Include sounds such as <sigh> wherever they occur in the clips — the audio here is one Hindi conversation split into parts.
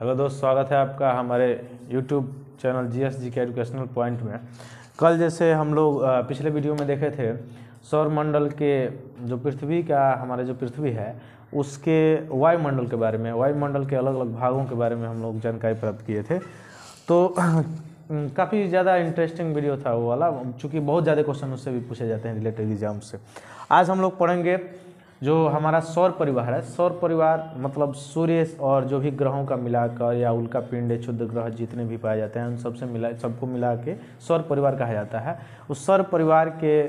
हेलो दोस्त स्वागत है आपका हमारे YouTube channel G S G के एजुकेशनल पॉइंट में कल जैसे हम लोग पिछले वीडियो में देखे थे सौरमंडल के जो पृथ्वी का हमारे जो पृथ्वी है उसके वायुमंडल के बारे में वायुमंडल के अलग अलग भागों के बारे में हम लोग जानकारी प्राप्त किए थे तो काफ़ी ज़्यादा इंटरेस्टिंग वीडियो था वो वाला चूँकि बहुत ज़्यादा क्वेश्चन उससे भी पूछे जाते हैं रिलेटेड एग्जाम से आज हम लोग पढ़ेंगे जो हमारा सौर परिवार है सौर परिवार मतलब सूर्य और जो भी ग्रहों का मिलाकर या उल्का पिंड क्षुद्र ग्रह जितने भी पाए जाते हैं उन सबसे मिला सबको मिला के सौर परिवार कहा जाता है उस सौर परिवार के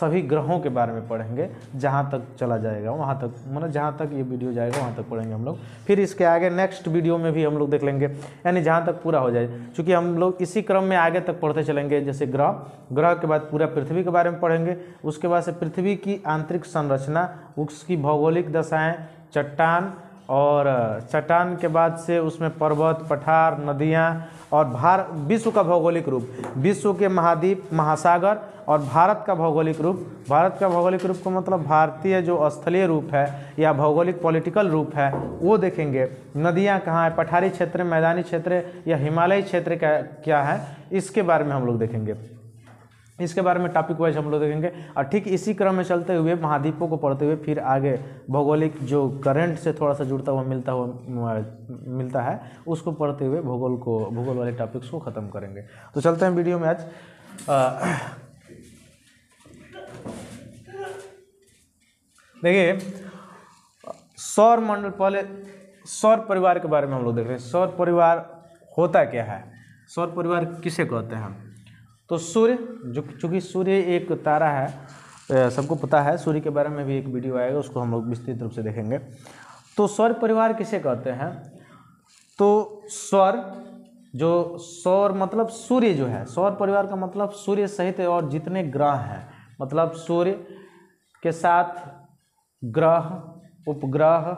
सभी ग्रहों के बारे में पढ़ेंगे जहाँ तक चला जाएगा वहाँ तक मतलब जहाँ तक ये वीडियो जाएगा वहाँ तक पढ़ेंगे हम लोग फिर इसके आगे नेक्स्ट वीडियो में भी हम लोग देख लेंगे यानी जहाँ तक पूरा हो जाए क्योंकि हम लोग इसी क्रम में आगे तक पढ़ते चलेंगे जैसे ग्रह ग्रह के बाद पूरा पृथ्वी के बारे में पढ़ेंगे उसके बाद से पृथ्वी की आंतरिक संरचना उसकी भौगोलिक दशाएँ चट्टान और चट्टान के बाद से उसमें पर्वत पठार नदियाँ और भार विश्व का भौगोलिक रूप विश्व के महाद्वीप महासागर और भारत का भौगोलिक रूप भारत का भौगोलिक रूप का मतलब भारतीय जो स्थलीय रूप है या भौगोलिक पॉलिटिकल रूप है वो देखेंगे नदियाँ कहाँ है पठारी क्षेत्र मैदानी क्षेत्र या हिमालयी क्षेत्र क्या क्या है इसके बारे में हम लोग देखेंगे इसके बारे में टॉपिक वाइज हम लोग देखेंगे और ठीक इसी क्रम में चलते हुए महाद्वीपों को पढ़ते हुए फिर आगे भौगोलिक जो करंट से थोड़ा सा जुड़ता हुआ मिलता हुआ मिलता है उसको पढ़ते हुए भूगोल को भूगोल वाले टॉपिक्स को ख़त्म करेंगे तो चलते हैं वीडियो में आज देखिए सौर मंडल पहले सौर परिवार के बारे में हम लोग देख रहे हैं सौर परिवार होता क्या है सौर परिवार किसे कहते हैं तो सूर्य जो चूँकि सूर्य एक तारा है सबको पता है सूर्य के बारे में भी एक वीडियो आएगा उसको हम लोग विस्तृत रूप से देखेंगे तो सौर परिवार किसे कहते हैं तो स्वर जो सौर मतलब सूर्य जो है सौर परिवार का मतलब सूर्य सहित और जितने ग्रह हैं मतलब सूर्य के साथ ग्रह उपग्रह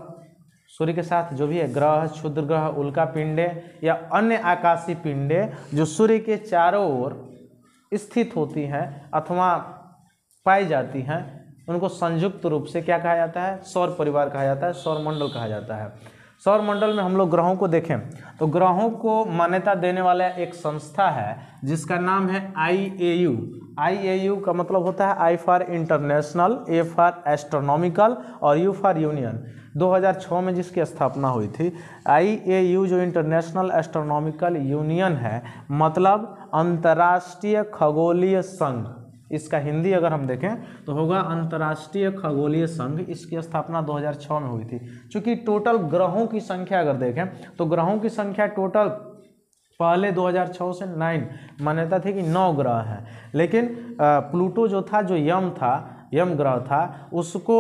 सूर्य के साथ जो भी है ग्रह क्षुद्र ग्रह उल्का पिंडे या अन्य आकाशीय पिंडे जो सूर्य के चारों ओर स्थित होती हैं अथवा पाई जाती हैं उनको संयुक्त रूप से क्या कहा जाता है सौर परिवार कहा जाता है सौर मंडल कहा जाता है सौर मंडल में हम लोग ग्रहों को देखें तो ग्रहों को मान्यता देने वाला एक संस्था है जिसका नाम है आई आई ए यू ए यू का मतलब होता है I for international A for astronomical और यू फॉर यूनियन 2006 में जिसकी स्थापना हुई थी आई ए यू जो इंटरनेशनल एस्ट्रोनॉमिकल यूनियन है मतलब अंतर्राष्ट्रीय खगोलीय संघ इसका हिंदी अगर हम देखें तो होगा अंतर्राष्ट्रीय खगोलीय संघ इसकी स्थापना 2006 में हुई थी चूँकि टोटल ग्रहों की संख्या अगर देखें तो ग्रहों की संख्या टोटल पहले 2006 से 9 मान्यता थी कि नौ ग्रह हैं लेकिन प्लूटो जो था जो यम था यम ग्रह था उसको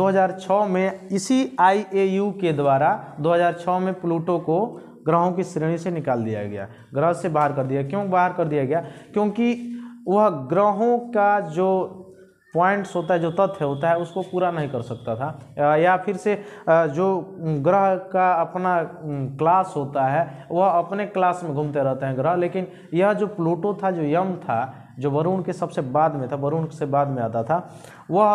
2006 में इसी आईएयू के द्वारा 2006 में प्लूटो को ग्रहों की श्रेणी से निकाल दिया गया ग्रह से बाहर कर दिया क्यों बाहर कर दिया गया क्योंकि वह ग्रहों का जो पॉइंट्स होता है जो तथ्य होता है उसको पूरा नहीं कर सकता था या फिर से जो ग्रह का अपना क्लास होता है वह अपने क्लास में घूमते रहते हैं ग्रह लेकिन यह जो प्लूटो था जो यम था जो वरुण के सबसे बाद में था वरुण से बाद में आता था वह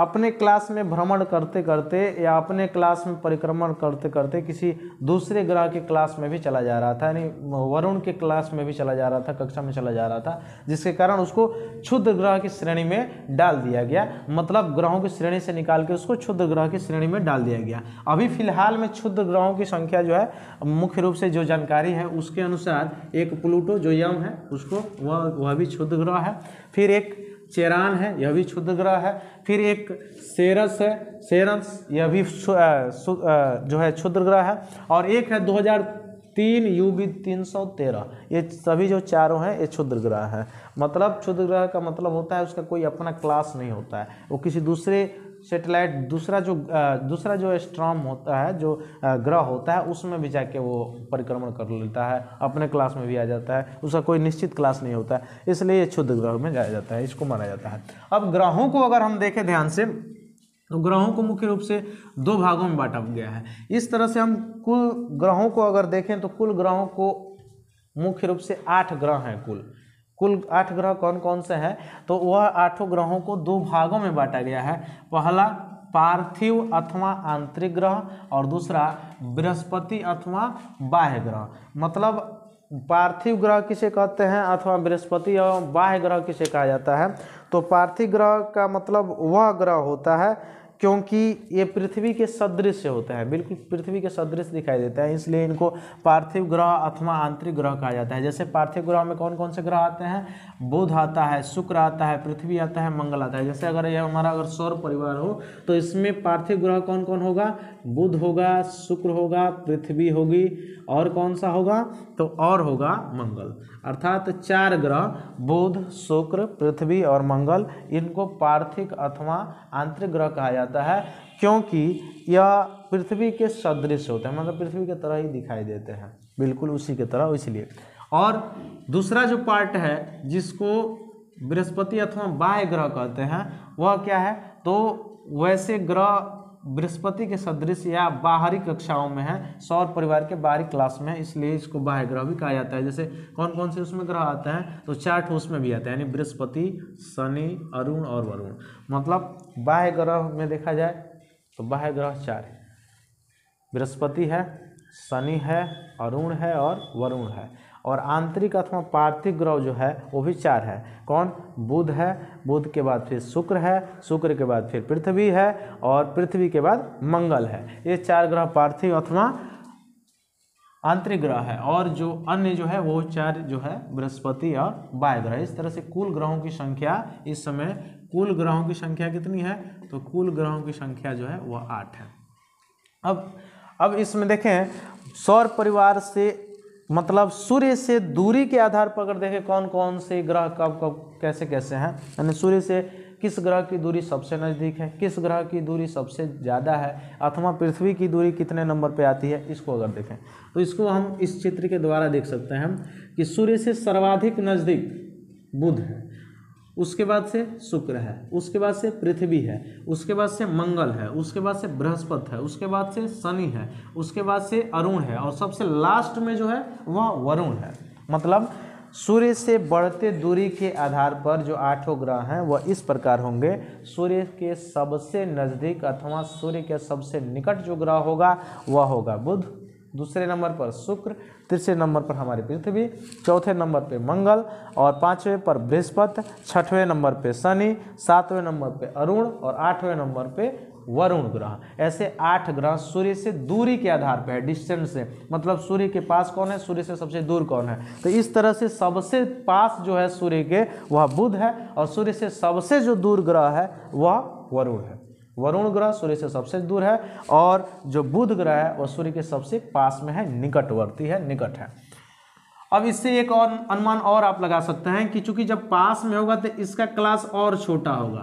अपने क्लास में भ्रमण करते करते या अपने क्लास में परिक्रमण करते करते किसी दूसरे ग्रह के क्लास में भी चला जा रहा था यानी वरुण के क्लास में भी चला जा रहा था कक्षा में चला जा रहा था जिसके कारण उसको क्षुद्र ग्रह की श्रेणी में डाल दिया गया मतलब ग्रहों की श्रेणी से निकाल के उसको क्षुद्र ग्रह की श्रेणी में डाल दिया गया अभी फिलहाल में क्षुद्र ग्रहों की संख्या जो है मुख्य रूप से जो जानकारी है उसके अनुसार एक प्लूटो जो यम है उसको वह वह भी क्षुद्र ग्रह है फिर एक चेरान है यह भी क्षुद्र ग्रह है फिर एक सेरस है सेरस यह भी जो है क्षुद्र ग्रह है और एक है 2003 यूबी 313 ये सभी जो चारों हैं ये क्षुद्र ग्रह है मतलब क्षुद्र ग्रह का मतलब होता है उसका कोई अपना क्लास नहीं होता है वो किसी दूसरे सेटेलाइट दूसरा जो दूसरा जो स्ट्रॉम होता है जो ग्रह होता है उसमें भी जाके वो परिक्रमण कर लेता है अपने क्लास में भी आ जाता है उसका कोई निश्चित क्लास नहीं होता है इसलिए ये क्षुद्र ग्रह में जाया जाता है इसको माना जाता है अब ग्रहों को अगर हम देखें ध्यान से तो ग्रहों को मुख्य रूप से दो भागों में बांटा गया है इस तरह से हम कुल ग्रहों को अगर देखें तो कुल ग्रहों को मुख्य रूप से आठ ग्रह हैं कुल कुल आठ ग्रह कौन कौन से हैं तो वह आठों ग्रहों को दो भागों में बांटा गया है पहला पार्थिव अथवा आंतरिक ग्रह और दूसरा बृहस्पति अथवा बाह्य ग्रह मतलब पार्थिव ग्रह किसे कहते हैं अथवा बृहस्पति और बाह्य ग्रह किसे कहा जाता है तो पार्थिव ग्रह का मतलब वह ग्रह होता है क्योंकि ये पृथ्वी के सदृश होता है बिल्कुल पृथ्वी के सदृश दिखाई देता है इसलिए इनको पार्थिव ग्रह अथवा आंतरिक ग्रह कहा जाता है जैसे पार्थिव ग्रह में कौन कौन से ग्रह आते हैं बुध आता है शुक्र आता है पृथ्वी आता है मंगल आता है जैसे अगर यह हमारा अगर सौर परिवार हो तो इसमें पार्थिव ग्रह कौन कौन होगा बुध होगा शुक्र होगा पृथ्वी होगी और कौन सा होगा तो और होगा मंगल अर्थात चार ग्रह बुध शुक्र पृथ्वी और मंगल इनको पार्थिक अथवा आंतरिक ग्रह कहा जाता है क्योंकि यह पृथ्वी के सदृश होते हैं मतलब पृथ्वी की तरह ही दिखाई देते हैं बिल्कुल उसी की तरह इसलिए और दूसरा जो पार्ट है जिसको बृहस्पति अथवा बाह्य ग्रह कहते हैं वह क्या है तो वैसे ग्रह बृहस्पति के सदृश या बाहरी कक्षाओं में है सौर परिवार के बाहरी क्लास में इसलिए इसको बाह्य ग्रह भी कहा जाता है जैसे कौन कौन से उसमें ग्रह आते हैं तो चार ठोस में भी आते हैं यानी बृहस्पति शनि अरुण और वरुण मतलब बाह्य ग्रह में देखा जाए तो बाह्य ग्रह चार है बृहस्पति है शनि है अरुण है और वरुण है और आंतरिक अथवा पार्थिव ग्रह जो है वो भी चार है कौन बुध है बुध के बाद फिर शुक्र है शुक्र के बाद फिर पृथ्वी है और पृथ्वी के बाद मंगल है ये चार ग्रह पार्थिव अथवा आंतरिक ग्रह है और जो अन्य जो है वो चार जो है बृहस्पति और बाय ग्रह इस तरह से कुल ग्रहों की संख्या इस समय कुल ग्रहों की संख्या कितनी है तो कुल ग्रहों की संख्या जो है वह आठ है अब अब इसमें देखें सौर परिवार से मतलब सूर्य से दूरी के आधार पर अगर देखें कौन कौन से ग्रह कब कब कैसे कैसे हैं यानी सूर्य से किस ग्रह की दूरी सबसे नज़दीक है किस ग्रह की दूरी सबसे ज़्यादा है अथवा पृथ्वी की दूरी कितने नंबर पे आती है इसको अगर देखें तो इसको हम इस चित्र के द्वारा देख सकते हैं कि सूर्य से सर्वाधिक नज़दीक बुध है उसके बाद से शुक्र है उसके बाद से पृथ्वी है उसके बाद से मंगल है उसके बाद से बृहस्पति है उसके बाद से शनि है उसके बाद से अरुण है और सबसे लास्ट में जो है वह वरुण है मतलब सूर्य से बढ़ते दूरी के आधार पर जो आठों ग्रह हैं वह इस प्रकार होंगे सूर्य के सबसे नज़दीक अथवा सूर्य के सबसे निकट जो ग्रह होगा वह होगा बुध दूसरे नंबर पर शुक्र तीसरे नंबर पर हमारी पृथ्वी चौथे नंबर पे मंगल और पाँचवें पर बृहस्पति छठवें नंबर पे शनि सातवें नंबर पे अरुण और आठवें नंबर पे वरुण ग्रह ऐसे आठ ग्रह सूर्य से दूरी के आधार पर है डिस्टेंस से मतलब सूर्य के पास कौन है सूर्य से सबसे दूर कौन है तो इस तरह से सबसे पास जो है सूर्य के वह बुध है और सूर्य से सबसे जो दूर ग्रह है वह वरुण है वरुण ग्रह सूर्य से सबसे दूर है और जो बुध ग्रह है वह सूर्य के सबसे पास में है निकटवर्ती है निकट है अब इससे एक और अनुमान और आप लगा सकते हैं कि चूंकि जब पास में होगा तो इसका क्लास और छोटा होगा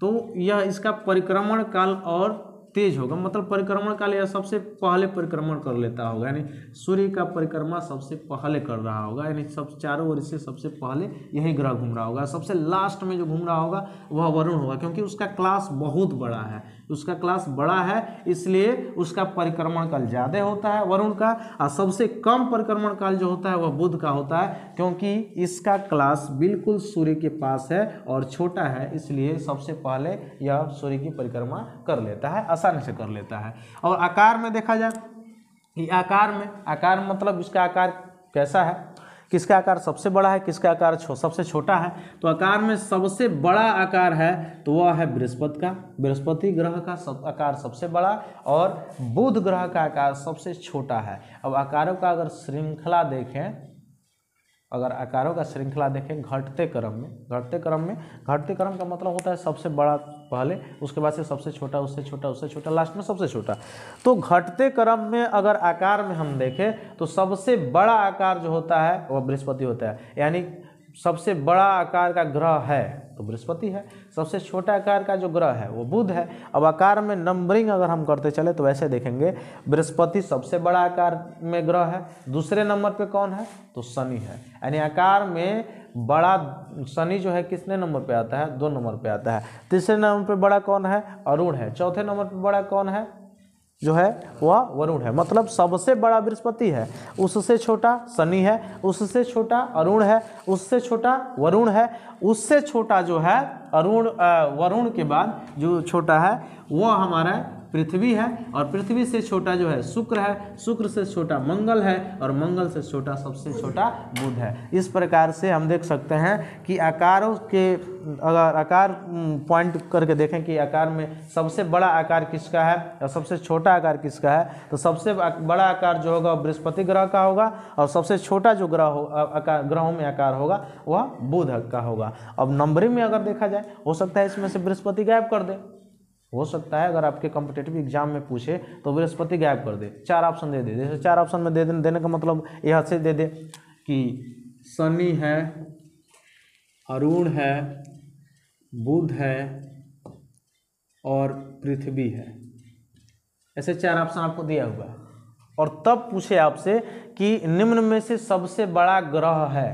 तो यह इसका परिक्रमण काल और तेज होगा मतलब परिक्रमण काल या सबसे पहले परिक्रमण कर लेता होगा यानी सूर्य का परिक्रमा सबसे पहले कर रहा होगा यानी सब चारों ओर से सबसे पहले यही ग्रह घूम रहा होगा सबसे लास्ट में जो घूम रहा होगा वह वरुण होगा क्योंकि उसका क्लास बहुत बड़ा है उसका क्लास बड़ा है इसलिए उसका परिक्रमण काल ज़्यादा होता है वरुण का और सबसे कम परिक्रमण काल जो होता है वह बुध का होता है क्योंकि इसका क्लास बिल्कुल सूर्य के पास है और छोटा है इसलिए सबसे पहले यह सूर्य की परिक्रमा कर लेता है आसानी से कर लेता है और आकार में देखा जाए आकार में आकार मतलब इसका आकार कैसा है किसका आकार सबसे बड़ा है किसका आकार छो, सबसे छोटा है तो आकार में सबसे बड़ा आकार है तो वह है बृहस्पति का बृहस्पति ग्रह का सब आकार सबसे बड़ा और बुध ग्रह का आकार सबसे छोटा है अब आकारों का अगर श्रृंखला देखें अगर आकारों का श्रृंखला देखें घटते क्रम में घटते क्रम में घटते क्रम का मतलब होता है सबसे बड़ा पहले उसके बाद से सबसे छोटा उससे छोटा उससे छोटा लास्ट में सबसे छोटा तो घटते क्रम में अगर आकार में हम देखें तो सबसे बड़ा आकार जो होता है वह बृहस्पति होता है यानी सबसे बड़ा आकार का ग्रह है तो बृहस्पति है सबसे छोटा आकार का जो ग्रह है वो बुध है अब आकार में नंबरिंग अगर हम करते चले तो वैसे देखेंगे बृहस्पति सबसे बड़ा आकार में ग्रह है दूसरे नंबर पे कौन है तो शनि है यानी आकार में बड़ा शनि जो है कितने नंबर पे आता है दो नंबर पे आता है तीसरे नंबर पे बड़ा कौन है अरुण है चौथे नंबर पे बड़ा कौन है जो है वह वरुण है मतलब सबसे बड़ा बृहस्पति है उससे छोटा शनि है उससे छोटा अरुण है उससे छोटा वरुण है उससे छोटा जो है अरुण वरुण के बाद जो छोटा है वह हमारा पृथ्वी है और पृथ्वी से छोटा जो है शुक्र है शुक्र से छोटा मंगल है और मंगल से छोटा सबसे छोटा बुध है इस प्रकार से हम देख सकते हैं कि आकारों के अगर आकार पॉइंट करके देखें कि आकार में सबसे बड़ा आकार किसका है और सबसे छोटा आकार किसका है तो सबसे बड़ा आकार जो होगा बृहस्पति ग्रह का होगा और सबसे छोटा जो ग्रह हो आकार ग्रहों में आकार होगा वह बुध का होगा अब नंबरिंग में अगर देखा जाए हो सकता है इसमें से बृहस्पति गायब कर दे हो सकता है अगर आपके कॉम्पिटेटिव एग्जाम में पूछे तो बृहस्पति गायब कर दे चार ऑप्शन दे दे जैसे चार ऑप्शन में दे देने का मतलब यह से दे दे कि शनि है अरुण है बुध है और पृथ्वी है ऐसे चार ऑप्शन आपको दिया हुआ है और तब पूछे आपसे कि निम्न में से सबसे बड़ा ग्रह है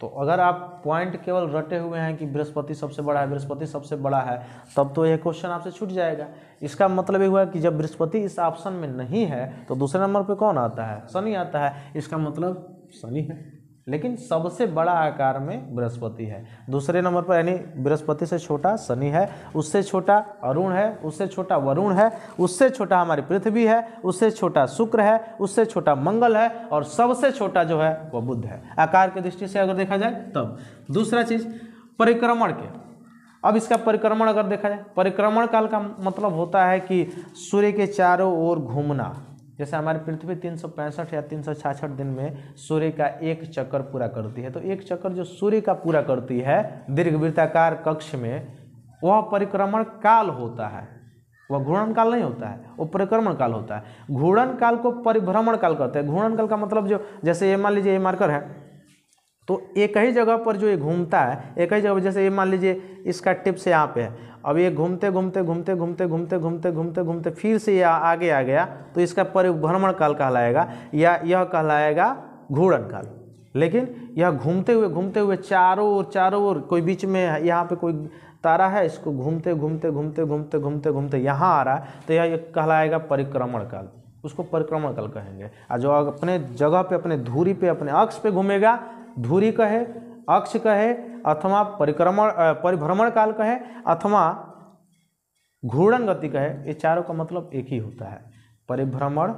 तो अगर आप पॉइंट केवल रटे हुए हैं कि बृहस्पति सबसे बड़ा है बृहस्पति सबसे बड़ा है तब तो यह क्वेश्चन आपसे छूट जाएगा इसका मतलब ये हुआ कि जब बृहस्पति इस ऑप्शन में नहीं है तो दूसरे नंबर पर कौन आता है शनि आता है इसका मतलब शनि है लेकिन सबसे बड़ा आकार में बृहस्पति है दूसरे नंबर पर यानी बृहस्पति से छोटा शनि है उससे छोटा अरुण है उससे छोटा वरुण है उससे छोटा हमारी पृथ्वी है उससे छोटा शुक्र है उससे छोटा मंगल है और सबसे छोटा जो है वह बुद्ध है आकार की दृष्टि से अगर देखा जाए तब दूसरा चीज़ परिक्रमण के अब इसका परिक्रमण अगर देखा जाए परिक्रमण काल का मतलब होता है कि सूर्य के चारों ओर घूमना जैसे हमारी पृथ्वी तीन या तीन दिन में सूर्य का एक चक्कर पूरा करती है तो एक चक्कर जो सूर्य का पूरा करती है दीर्घवृत्ताकार कक्ष में वह परिक्रमण काल होता है वह घूर्णन काल नहीं होता है वो परिक्रमण काल होता है घूर्णन काल को परिभ्रमण काल कहते हैं घूर्णन काल का मतलब जो जैसे ये मान लीजिए ये मार्कर है तो एक ही जगह पर जो ये घूमता है एक ही जगह जैसे ये मान लीजिए इसका टिप्स यहाँ पे है अब ये घूमते घूमते घूमते घूमते घूमते घूमते घूमते घूमते फिर से यह आगे आ गया तो इसका परिभ्रमण काल कहलाएगा या यह कहलाएगा घूर्णन काल लेकिन यह घूमते हुए घूमते हुए चारों ओर चारों ओर कोई बीच में यहाँ पे कोई तारा है इसको घूमते घूमते घूमते घूमते घूमते घूमते यहाँ आ रहा है तो यह कहलाएगा परिक्रमण काल उसको परिक्रमण काल कहेंगे और जो अपने जगह पे अपने धूरी पे अपने अक्ष पे घूमेगा धूरी कहे अक्ष कहे अथवा परिक्रमण परिभ्रमण काल का है अथवा घूर्णन गति का है ये चारों का मतलब एक ही होता है परिभ्रमण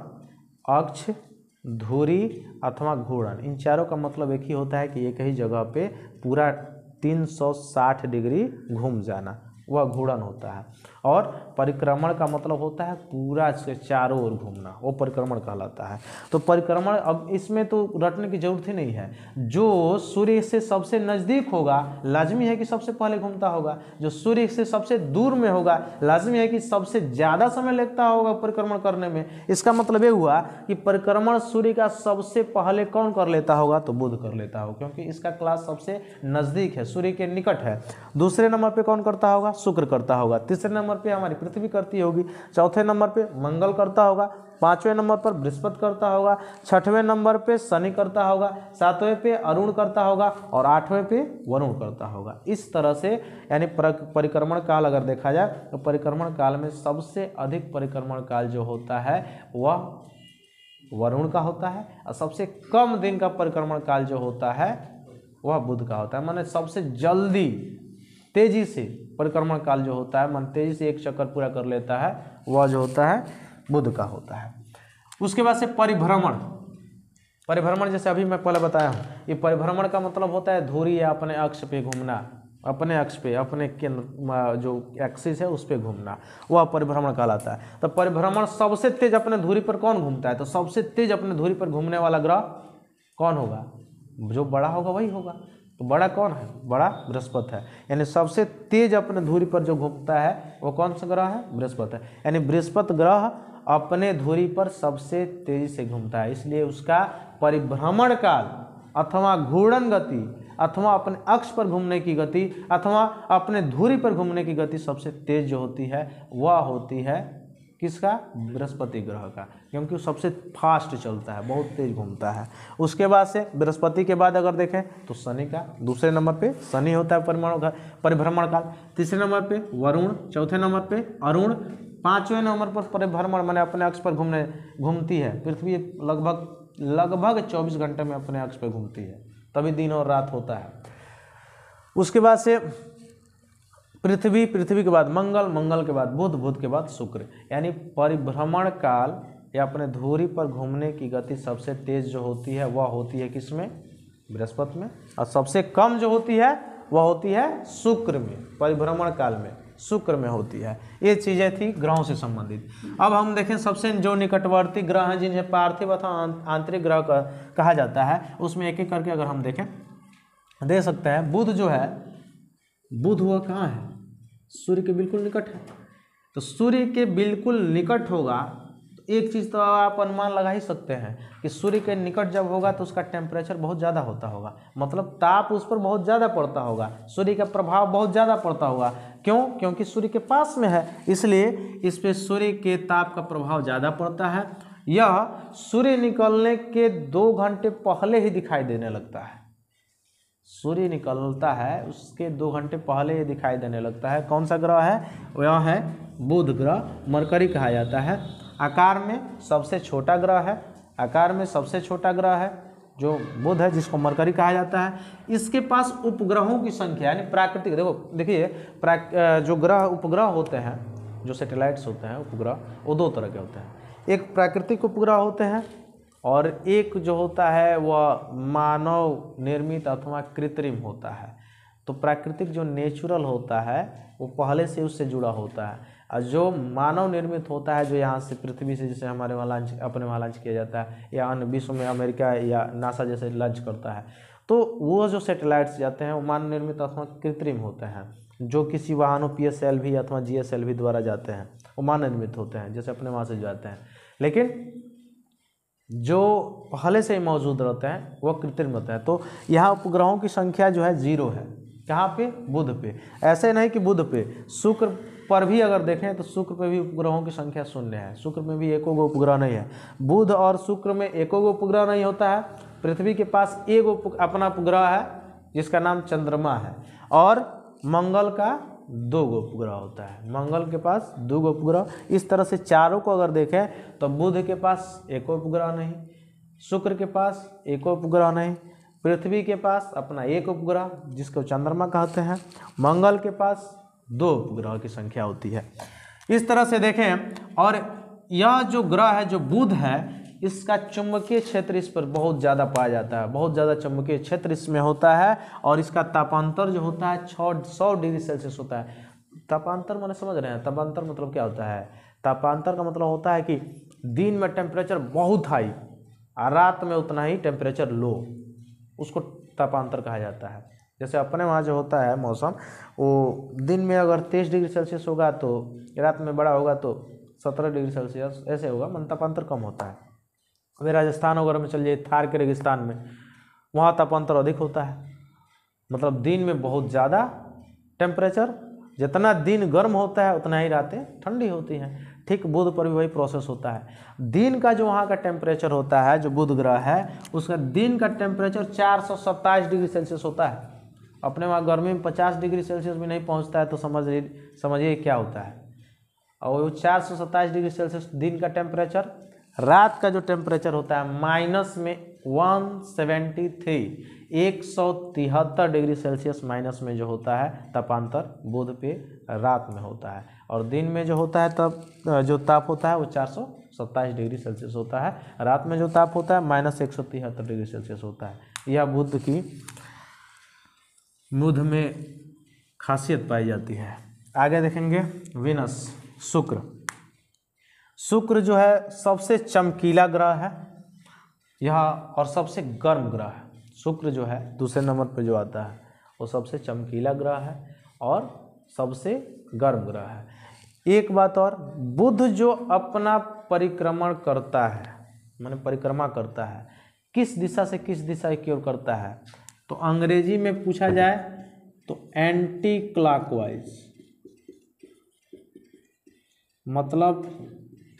अक्ष धूरी अथवा घूर्णन इन चारों का मतलब एक ही होता है कि एक ही जगह पे पूरा 360 डिग्री घूम जाना वह घूर्णन होता है और परिक्रमण का मतलब होता है पूरा चारों ओर घूमना वो परिक्रमण कहलाता है तो परिक्रमण अब इसमें तो रटने की जरूरत ही नहीं है जो सूर्य से सबसे नज़दीक होगा लाजमी है कि सबसे पहले घूमता होगा जो सूर्य से सबसे दूर में होगा लाजमी है कि सबसे ज़्यादा समय लगता होगा परिक्रमण करने में इसका मतलब ये हुआ कि परिक्रमण सूर्य का सबसे पहले कौन कर लेता होगा तो बुध कर लेता होगा क्योंकि इसका क्लास सबसे नज़दीक है सूर्य के निकट है दूसरे नंबर पर कौन करता होगा शुक्र करता होगा तीसरे नंबर पे हमारी पृथ्वी करती होगी चौथे नंबर पे मंगल करता होगा पाँचवें नंबर पर बृहस्पत करता होगा छठवें नंबर पे शनि करता होगा सातवें पे अरुण करता होगा और आठवें पे वरुण करता होगा इस तरह से यानी परिक्रमण काल अगर देखा जाए तो परिक्रमण काल में सबसे अधिक परिक्रमण काल जो होता है वह वरुण का होता है और सबसे कम दिन का परिक्रमण काल जो होता है वह बुध का होता है माने सबसे जल्दी तेजी से परिक्रमण काल जो होता है मन तेजी से एक चक्कर पूरा कर लेता है वह जो होता है बुध का होता है उसके बाद से परिभ्रमण परिभ्रमण जैसे अभी मैं पहले बताया हूँ ये परिभ्रमण का मतलब होता है धूरी या अपने अक्ष पे घूमना अपने अक्ष पे अपने केंद्र जो एक्सिस है उस पर घूमना वह परिभ्रमण कहलाता है तो परिभ्रमण सबसे तेज अपने धूरी पर कौन घूमता है तो सबसे तेज अपने धूरी पर घूमने वाला ग्रह कौन होगा जो बड़ा होगा वही होगा तो बड़ा कौन है बड़ा बृहस्पति है यानी सबसे तेज अपने धुरी पर जो घूमता है वो कौन सा ग्रह है बृहस्पति है यानी बृहस्पति ग्रह अपने धुरी पर सबसे तेजी से घूमता है इसलिए उसका परिभ्रमण काल अथवा घूर्णन गति अथवा अपने अक्ष पर घूमने की गति अथवा अपने धुरी पर घूमने की गति सबसे तेज जो होती है वह होती है किसका बृहस्पति ग्रह का क्योंकि वो सबसे फास्ट चलता है बहुत तेज घूमता है उसके बाद से बृहस्पति के बाद अगर देखें तो शनि का दूसरे नंबर पे शनि होता है परिमाण परिभ्रमण काल तीसरे नंबर पे वरुण चौथे नंबर पे अरुण पाँचवें नंबर पर परिभ्रमण मैंने अपने अक्ष पर घूमने घूमती है पृथ्वी लगभग लगभग चौबीस घंटे में अपने अक्ष पर घूमती है तभी दिन और रात होता है उसके बाद से पृथ्वी पृथ्वी के बाद मंगल मंगल के बाद बुध बुध के बाद शुक्र यानी परिभ्रमण काल या अपने धूरी पर घूमने की गति सबसे तेज जो होती है वह होती है किसमें बृहस्पति में और सबसे कम जो होती है वह होती है शुक्र में परिभ्रमण काल में शुक्र में होती है ये चीज़ें थी ग्रहों से संबंधित अब हम देखें सबसे जो निकटवर्ती ग्रह हैं जिन्हें पार्थिव अथवा आंतरिक ग्रह कहा जाता है उसमें एक एक करके अगर हम देखें दे सकते हैं बुध जो है बुध हुआ कहाँ है सूर्य के बिल्कुल निकट है तो सूर्य के बिल्कुल निकट होगा तो एक चीज़ तो आप अनुमान लगा ही सकते हैं कि सूर्य के निकट जब होगा तो उसका टेम्परेचर बहुत ज़्यादा होता होगा मतलब ताप उस पर बहुत ज़्यादा पड़ता होगा सूर्य का प्रभाव बहुत ज़्यादा पड़ता होगा क्यों क्योंकि सूर्य के पास में है इसलिए इस पर सूर्य के ताप का प्रभाव ज़्यादा पड़ता है यह सूर्य निकलने के दो घंटे पहले ही दिखाई देने लगता है सूर्य निकलता है उसके दो घंटे पहले ये दिखाई देने लगता है कौन सा ग्रह है वह है बुध ग्रह मरकरी कहा जाता है आकार में सबसे छोटा ग्रह है आकार में सबसे छोटा ग्रह है जो बुध है जिसको मरकरी कहा जाता है इसके पास उपग्रहों की संख्या यानी प्राकृतिक देखो देखिए जो ग्रह उपग्रह होते हैं जो सेटेलाइट्स होते हैं उपग्रह वो दो तरह के होते हैं एक प्राकृतिक उपग्रह होते हैं और एक जो होता है वह मानव निर्मित अथवा कृत्रिम होता है तो प्राकृतिक जो नेचुरल होता है वो पहले से उससे जुड़ा होता है और जो मानव निर्मित होता है जो यहाँ से पृथ्वी से जैसे हमारे वहाँ लॉन्च अपने वहाँ लॉन्च किया जाता है या अन्य विश्व में अमेरिका या नासा जैसे लॉन्च करता है तो वो जो सेटेलाइट्स जाते हैं वो मानव निर्मित अथवा कृत्रिम होते हैं जो किसी वाहनों पी एस एल भी अथवा जी एस एल भी द्वारा जाते हैं वो मानव निर्मित होते हैं जैसे अपने वहाँ से जाते हैं लेकिन जो पहले से ही मौजूद रहते हैं वह कृत्रिम होते हैं तो यहाँ उपग्रहों की संख्या जो है जीरो है कहाँ पे बुध पे ऐसे नहीं कि बुध पे शुक्र पर भी अगर देखें तो शुक्र पे भी उपग्रहों की संख्या शून्य है शुक्र में भी एको गो उपग्रह नहीं है बुध और शुक्र में एको गो उपग्रह नहीं होता है पृथ्वी के पास एक अपना उपग्रह है जिसका नाम चंद्रमा है और मंगल का दो गो उपग्रह होता है मंगल के पास दो गो उपग्रह इस तरह से चारों को अगर देखें तो बुध के पास एक उपग्रह नहीं शुक्र के पास एक उपग्रह नहीं पृथ्वी के पास अपना एक उपग्रह जिसको चंद्रमा कहते हैं मंगल के पास दो उपग्रह की संख्या होती है इस तरह से देखें और यह जो ग्रह है जो बुध है इसका चुंबकीय क्षेत्र इस पर बहुत ज़्यादा पाया जाता है बहुत ज़्यादा चुंबकीय क्षेत्र इसमें होता है और इसका तापांतर जो होता है छः सौ डिग्री सेल्सियस होता है तापांतर मैंने समझ रहे हैं तापांतर मतलब क्या होता है तापांतर का मतलब होता है कि दिन में टेम्परेचर बहुत हाई और रात में उतना ही टेम्परेचर लो उसको तापांतर कहा जाता है जैसे अपने वहाँ जो होता है मौसम वो दिन में अगर तेईस डिग्री सेल्सियस होगा तो रात में बड़ा होगा तो सत्रह डिग्री सेल्सियस ऐसे होगा मन मतलब तापांतर कम होता है अभी राजस्थान वगैरह में चल जाइए थार के रेगिस्तान में वहाँ तापांतर अधिक होता है मतलब दिन में बहुत ज़्यादा टेम्परेचर जितना दिन गर्म होता है उतना ही रातें ठंडी होती हैं ठीक बुध पर भी वही प्रोसेस होता है दिन का जो वहाँ का टेम्परेचर होता है जो बुध ग्रह है उसका दिन का टेम्परेचर चार सौ सत्ताईस डिग्री सेल्सियस होता है अपने वहाँ गर्मी में पचास डिग्री सेल्सियस भी नहीं पहुँचता है तो समझ समझिए क्या होता है और वो चार सौ डिग्री सेल्सियस दिन का टेम्परेचर रात का जो टेम्परेचर होता है माइनस में 173 तिहत्तर डिग्री सेल्सियस माइनस में जो होता है तापांतर बुध पे रात में होता है और दिन में जो होता है तब जो ताप होता है वो चार सौ सत्ताईस डिग्री सेल्सियस होता है रात में जो ताप होता है माइनस एक सौ तिहत्तर डिग्री सेल्सियस होता है यह बुध की बुध में खासियत पाई जाती है आगे देखेंगे विनस शुक्र शुक्र जो है सबसे चमकीला ग्रह है यह और सबसे गर्म ग्रह है शुक्र जो है दूसरे नंबर पर जो आता है वो सबसे चमकीला ग्रह है और सबसे गर्म ग्रह है एक बात और बुध जो अपना परिक्रमण करता है मैंने परिक्रमा करता है किस दिशा से किस दिशा की ओर करता है तो अंग्रेजी में पूछा जाए तो एंटी क्लॉकवाइज मतलब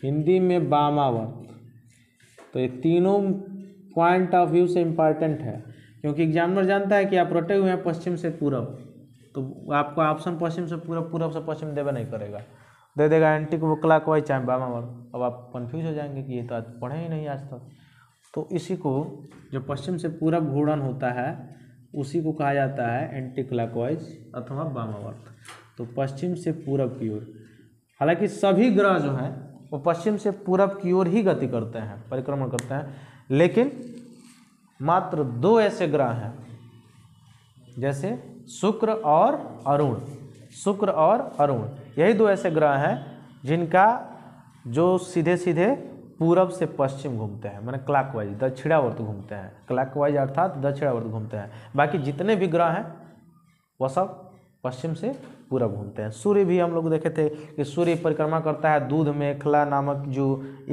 हिंदी में वामावर्त तो ये तीनों पॉइंट ऑफ व्यू से इम्पॉर्टेंट है क्योंकि एग्जामिनर जानता है कि आप रटे हुए हैं पश्चिम से पूरब तो आपको ऑप्शन पश्चिम से पूरब पूरब से पश्चिम देवे नहीं करेगा दे देगा एंटी को क्लाक वाइज चाहे वामावर्त अब आप कन्फ्यूज हो जाएंगे कि ये तो आज पढ़े ही नहीं आज तक तो इसी को जो पश्चिम से पूरब घूर्णन होता है उसी को कहा जाता है एंटी क्लाकवाइज अथवा बामावर्त तो पश्चिम से पूरब की ओर हालांकि सभी ग्रह जो हैं वो पश्चिम से पूरब की ओर ही गति करते हैं परिक्रमण करते हैं लेकिन मात्र दो ऐसे ग्रह हैं जैसे शुक्र और अरुण शुक्र और अरुण यही दो ऐसे ग्रह हैं जिनका जो सीधे सीधे पूरब से पश्चिम घूमते हैं मैंने क्लाकवाइज दक्षिणावर्त घूमते हैं क्लाकवाइज अर्थात दक्षिणावर्त घूमते हैं बाकी जितने भी ग्रह हैं वह सब पश्चिम से पूरब घूमते हैं सूर्य भी हम लोग देखे थे कि सूर्य परिक्रमा करता है दूध में खला नामक जो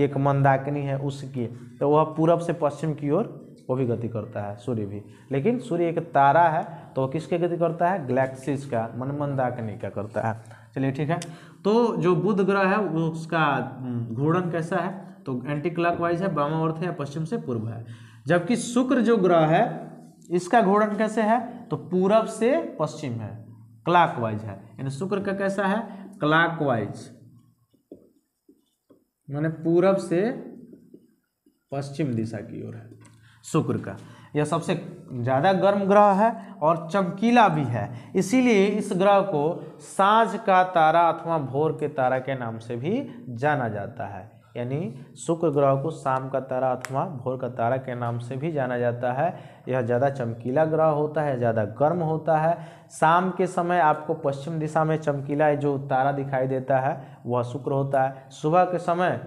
एक मंदाकिनी है उसकी तो वह पूरब से पश्चिम की ओर वो भी गति करता है सूर्य भी लेकिन सूर्य एक तारा है तो वह किसके गति करता है गैलेक्सीज का मन मंदाकिनी का करता है चलिए ठीक है तो जो बुध ग्रह है उसका घूर्णन कैसा है तो एंटी क्लॉक वाइज है वामावर्त है पश्चिम से पूर्व है जबकि शुक्र जो ग्रह है इसका घूर्णन कैसे है तो पूरब से पश्चिम है क्लाकवाइज है यानी शुक्र का कैसा है क्लाकवाइज माने पूरब से पश्चिम दिशा की ओर है शुक्र का यह सबसे ज़्यादा गर्म ग्रह है और चमकीला भी है इसीलिए इस ग्रह को साँझ का तारा अथवा भोर के तारा के नाम से भी जाना जाता है यानी शुक्र ग्रह को शाम का तारा अथवा भोर का तारा के नाम से भी जाना जाता है यह ज़्यादा चमकीला ग्रह होता है ज़्यादा गर्म होता है शाम के समय आपको पश्चिम दिशा में चमकीला जो तारा दिखाई देता है वह शुक्र होता है सुबह के समय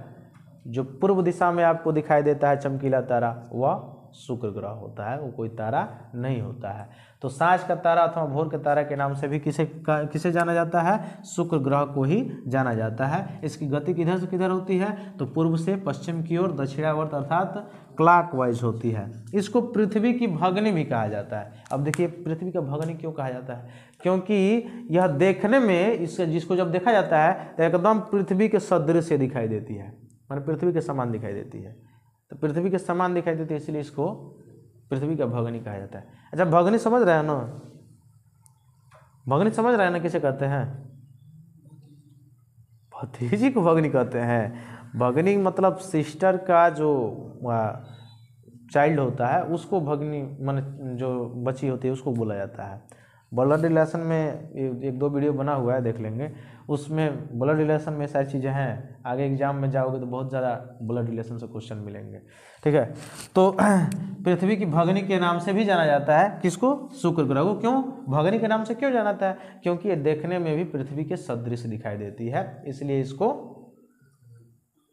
जो पूर्व दिशा में आपको दिखाई देता है चमकीला तारा वह शुक्र ग्रह होता है वो कोई तारा नहीं होता है तो साँझ का तारा अथवा भोर के तारा के नाम से भी किसे किसे जाना जाता है शुक्र ग्रह को ही जाना जाता है इसकी गति किधर से किधर होती है तो पूर्व से पश्चिम की ओर दक्षिणावर्त अर्थात क्लॉकवाइज होती है इसको पृथ्वी की भगनी भी कहा जाता है अब देखिए पृथ्वी का भगनी क्यों कहा जाता है क्योंकि यह देखने में इसका जिसको जब देखा जाता है तो एकदम पृथ्वी के सदृश दिखाई देती है मान मतलब पृथ्वी के समान दिखाई देती है तो पृथ्वी के समान दिखाई देती है इसलिए इसको पृथ्वी का भगनी कहा जाता है अच्छा भगनी समझ रहे हैं ना भगनी समझ रहे हैं ना किसे कहते हैं भतीजी को भगनी कहते हैं भगनी मतलब सिस्टर का जो चाइल्ड होता है उसको भगनी मान जो बच्ची होती है उसको बोला जाता है ब्लड रिलेशन में एक दो वीडियो बना हुआ है देख लेंगे उसमें ब्लड रिलेशन में सारी चीज़ें हैं आगे एग्जाम में जाओगे तो बहुत ज़्यादा ब्लड रिलेशन से क्वेश्चन मिलेंगे ठीक है तो <clears throat> पृथ्वी की भगनी के नाम से भी जाना जाता है किसको शुक्र ग्रह को क्यों भगनी के नाम से क्यों जाना जाता है क्योंकि ये देखने में भी पृथ्वी के सदृश दिखाई देती है इसलिए इसको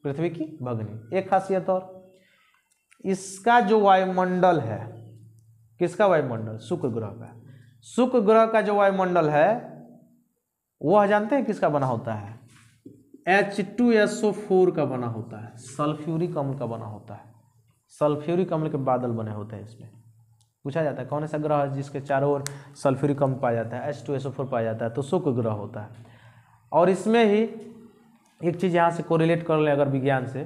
पृथ्वी की भगनी एक खासियत और इसका जो वायुमंडल है किसका वायुमंडल शुक्र ग्रह का शुक्र ग्रह का जो वायुमंडल है वह जानते हैं किसका बना होता है H two S O four का बना होता है सल्फ्यूरिक अम्ल का बना होता है सल्फ्यूरिक अम्ल के बादल बने होते हैं इसमें पूछा जाता है कौन सा ग्रह है जिसके चारों ओर सल्फ्यूरिक अम्ल पाया जाता है H two S O four पाया जाता है तो शुक्र ग्रह होता है और इसमें ही एक चीज़ यहाँ से कोरिलेट कर लें अगर विज्ञान से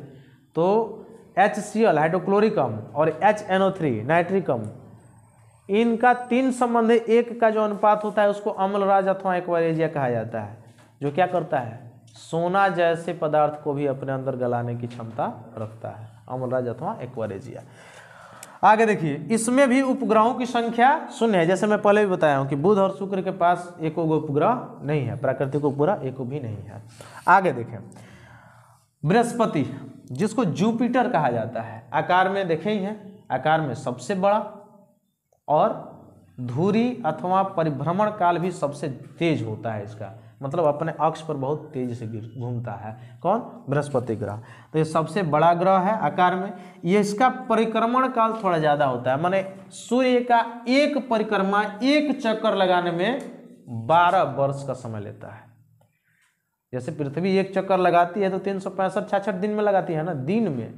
तो एच सी एल हाइड्रोक्लोरिक अम्ल और H N O three nitric अम्ल इनका तीन संबंध एक का जो अनुपात होता है उसको अम्लराज अथवा एक्वारेजिया कहा जाता है जो क्या करता है सोना जैसे पदार्थ को भी अपने अंदर गलाने की क्षमता रखता है अम्लराज अथवा एक्वारेजिया आगे देखिए इसमें भी उपग्रहों की संख्या शून्य है जैसे मैं पहले भी बताया हूँ कि बुध और शुक्र के पास एक उपग्रह नहीं है प्राकृतिक उपग्रह एक भी नहीं है आगे देखें बृहस्पति जिसको जुपिटर कहा जाता है आकार में देखे ही है आकार में सबसे बड़ा और धूरी अथवा परिभ्रमण काल भी सबसे तेज होता है इसका मतलब अपने अक्ष पर बहुत तेज से घूमता है कौन बृहस्पति ग्रह तो ये सबसे बड़ा ग्रह है आकार में ये इसका परिक्रमण काल थोड़ा ज़्यादा होता है माने सूर्य का एक परिक्रमा एक चक्कर लगाने में बारह वर्ष का समय लेता है जैसे पृथ्वी एक चक्कर लगाती है तो तीन सौ पैंसठ छाछठ दिन में लगाती है ना दिन में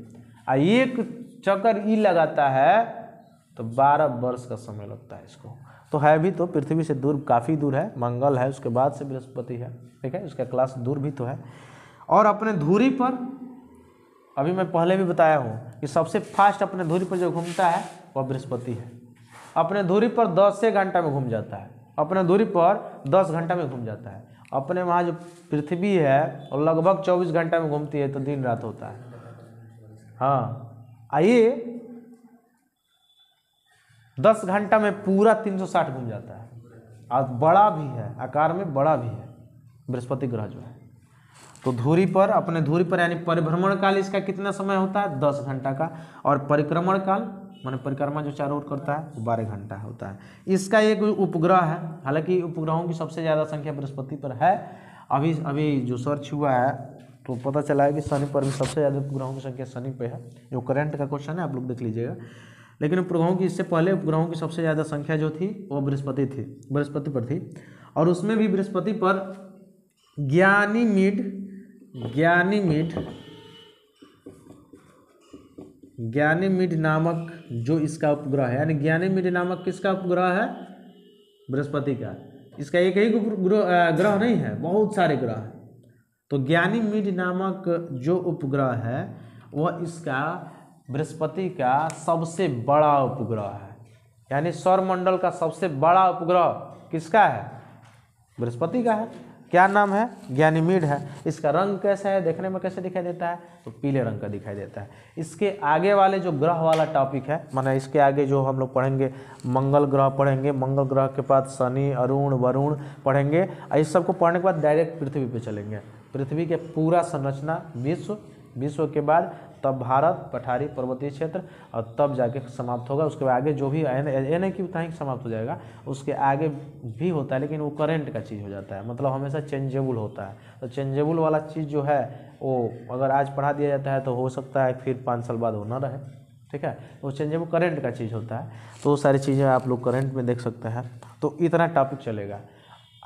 आ एक चक्कर ई लगाता है तो 12 वर्ष का समय लगता है इसको तो है भी तो पृथ्वी से दूर काफ़ी दूर है मंगल है उसके बाद से बृहस्पति है ठीक है उसका क्लास दूर भी तो है और अपने धूरी पर अभी मैं पहले भी बताया हूँ कि सबसे फास्ट अपने धूरी पर जो घूमता है वह बृहस्पति है अपने धूरी पर दस से घंटा में घूम जाता है अपने दूरी पर दस घंटा में घूम जाता है अपने वहाँ जो पृथ्वी है और लगभग चौबीस घंटा में घूमती है तो दिन रात होता है हाँ आइए दस घंटा में पूरा तीन सौ साठ घूम जाता है और बड़ा भी है आकार में बड़ा भी है बृहस्पति ग्रह जो है तो धूरी पर अपने धूरी पर यानी परिभ्रमण काल इसका कितना समय होता है दस घंटा का और परिक्रमण काल मैंने परिक्रमा जो चारों ओर करता है वो बारह घंटा होता है इसका एक उपग्रह है हालांकि उपग्रहों की सबसे ज़्यादा संख्या बृहस्पति पर है अभी अभी जो सर्च हुआ है तो पता चला है कि शनि पर भी सबसे ज़्यादा उपग्रहों की संख्या शनि पर है जो करंट का क्वेश्चन है आप लोग देख लीजिएगा लेकिन ग्रहों की इससे पहले ग्रहों की सबसे ज़्यादा संख्या जो थी वो बृहस्पति थी बृहस्पति पर थी और उसमें भी बृहस्पति पर ज्ञानी मिड ज्ञानी मिड ज्ञानी मिड नामक जो इसका उपग्रह है यानी ज्ञानी मिड नामक किसका उपग्रह है बृहस्पति का इसका एक ही ग्रह नहीं है बहुत सारे ग्रह हैं तो ज्ञानी मिड नामक जो उपग्रह है वह इसका बृहस्पति का सबसे बड़ा उपग्रह है यानी सौरमंडल का सबसे बड़ा उपग्रह किसका है बृहस्पति का है क्या नाम है ज्ञानीमीड है इसका रंग कैसा है देखने में कैसे दिखाई देता है तो पीले रंग का दिखाई देता है इसके आगे वाले जो ग्रह वाला टॉपिक है माना इसके आगे जो हम लोग पढ़ेंगे मंगल ग्रह पढ़ेंगे मंगल ग्रह के बाद शनि अरुण वरुण पढ़ेंगे इस सबको पढ़ने के बाद डायरेक्ट पृथ्वी पर चलेंगे पृथ्वी के पूरा संरचना विश्व विश्व के बाद तब भारत पठारी पर्वतीय क्षेत्र और तब जाके समाप्त होगा उसके आगे जो भी ये नहीं कि ही समाप्त हो जाएगा उसके आगे भी होता है लेकिन वो करेंट का चीज़ हो जाता है मतलब हमेशा चेंजेबल होता है तो चेंजेबल वाला चीज़ जो है वो अगर आज पढ़ा दिया जाता है तो हो सकता है फिर पाँच साल बाद होना रहे ठीक है वो चेंजेबल करेंट का चीज़ होता है तो वो सारी चीज़ें आप लोग करेंट में देख सकते हैं तो इतना टॉपिक चलेगा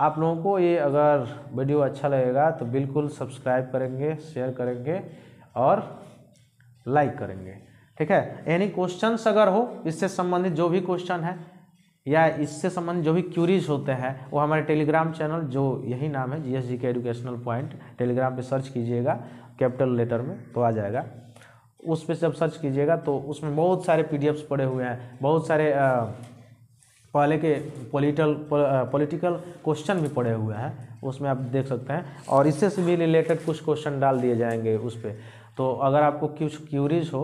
आप लोगों को ये अगर वीडियो अच्छा लगेगा तो बिल्कुल सब्सक्राइब करेंगे शेयर करेंगे और लाइक करेंगे ठीक है यानी क्वेश्चंस अगर हो इससे संबंधित जो भी क्वेश्चन है या इससे संबंधित जो भी क्यूरीज होते हैं वो हमारे टेलीग्राम चैनल जो यही नाम है जी एस जी के एजुकेशनल पॉइंट टेलीग्राम पे सर्च कीजिएगा कैपिटल लेटर में तो आ जाएगा उस पर जब सर्च कीजिएगा तो उसमें बहुत सारे पी पड़े हुए हैं बहुत सारे आ, पहले के पोलिटल पॉलिटिकल क्वेश्चन भी पड़े हुए हैं उसमें आप देख सकते हैं और इससे भी रिलेटेड कुछ क्वेश्चन डाल दिए जाएंगे उस पर तो अगर आपको कुछ क्यूरीज हो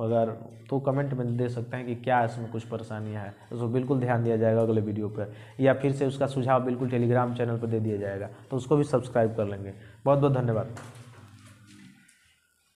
अगर तो कमेंट में दे सकते हैं कि क्या इसमें कुछ परेशानियाँ है उसको बिल्कुल ध्यान दिया जाएगा अगले वीडियो पर या फिर से उसका सुझाव बिल्कुल टेलीग्राम चैनल पर दे दिया जाएगा तो उसको भी सब्सक्राइब कर लेंगे बहुत बहुत धन्यवाद